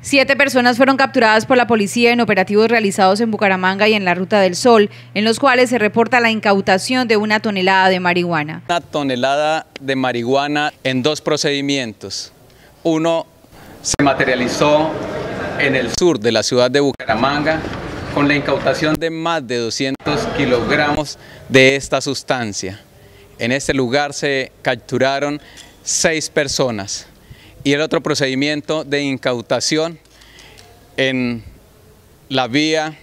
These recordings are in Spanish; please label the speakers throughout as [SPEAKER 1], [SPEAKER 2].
[SPEAKER 1] Siete personas fueron capturadas por la policía en operativos realizados en Bucaramanga y en la Ruta del Sol, en los cuales se reporta la incautación de una tonelada de marihuana.
[SPEAKER 2] Una tonelada de marihuana en dos procedimientos. Uno se materializó en el sur de la ciudad de Bucaramanga con la incautación de más de 200 kilogramos de esta sustancia. En este lugar se capturaron seis personas y el otro procedimiento de incautación en la vía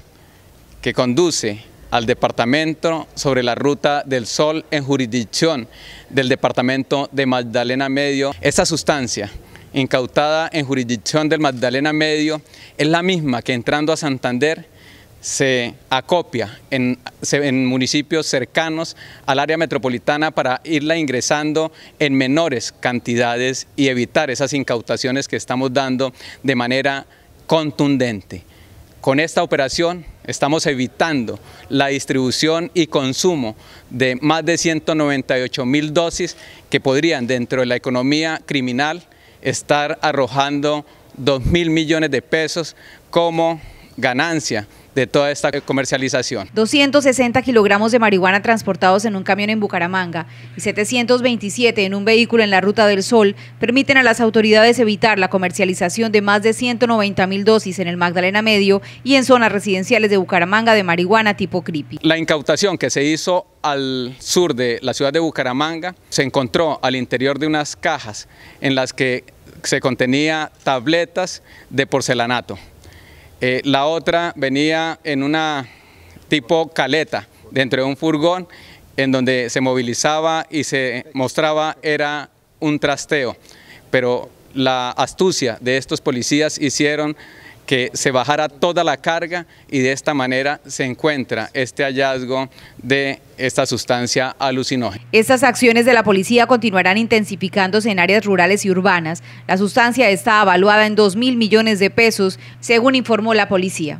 [SPEAKER 2] que conduce al departamento sobre la ruta del sol en jurisdicción del departamento de Magdalena Medio. Esta sustancia incautada en jurisdicción del Magdalena Medio es la misma que entrando a Santander se acopia en, municipios cercanos al área metropolitana para irla ingresando en menores cantidades y evitar esas incautaciones que estamos dando de manera contundente. Con esta operación estamos evitando la distribución y consumo de más de 198 mil dosis que podrían dentro de la economía criminal estar arrojando 2 mil millones de pesos como ganancia de toda esta comercialización.
[SPEAKER 1] 260 kilogramos de marihuana transportados en un camión en Bucaramanga y 727 en un vehículo en la Ruta del Sol permiten a las autoridades evitar la comercialización de más de 190 mil dosis en el Magdalena Medio y en zonas residenciales de Bucaramanga de marihuana tipo creepy.
[SPEAKER 2] La incautación que se hizo al sur de la ciudad de Bucaramanga se encontró al interior de unas cajas en las que se contenía tabletas de porcelanato. Eh, la otra venía en una tipo caleta dentro de un furgón en donde se movilizaba y se mostraba era un trasteo, pero la astucia de estos policías hicieron que se bajara toda la carga y de esta manera se encuentra este hallazgo de esta sustancia alucinógena.
[SPEAKER 1] Estas acciones de la policía continuarán intensificándose en áreas rurales y urbanas. La sustancia está avaluada en 2 mil millones de pesos, según informó la policía.